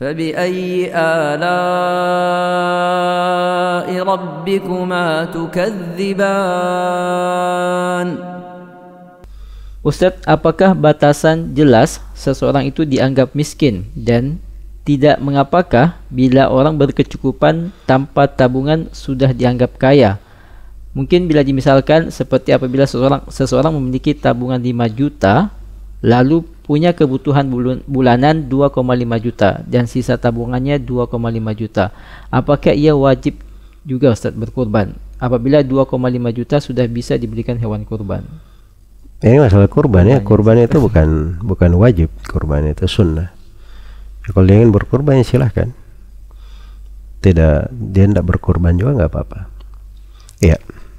فبأي آلاء ربكما تكذبان Ustaz, apakah batasan jelas seseorang itu dianggap miskin dan tidak mengapakah bila orang berkecukupan tanpa tabungan sudah dianggap kaya? Mungkin bila dimisalkan seperti apabila seseorang seseorang memiliki tabungan 5 juta lalu punya kebutuhan bulanan 2,5 juta dan sisa tabungannya 2,5 juta. Apakah ia wajib juga Ustaz berkorban? apabila 2,5 juta sudah bisa diberikan hewan kurban? Ini masalah kurban ya. Kurban ya, itu bukan bukan wajib, kurban itu sunnah. Ya, kalau dia ingin berkurban ya silahkan. Tidak dia tidak berkurban juga nggak apa-apa. Iya.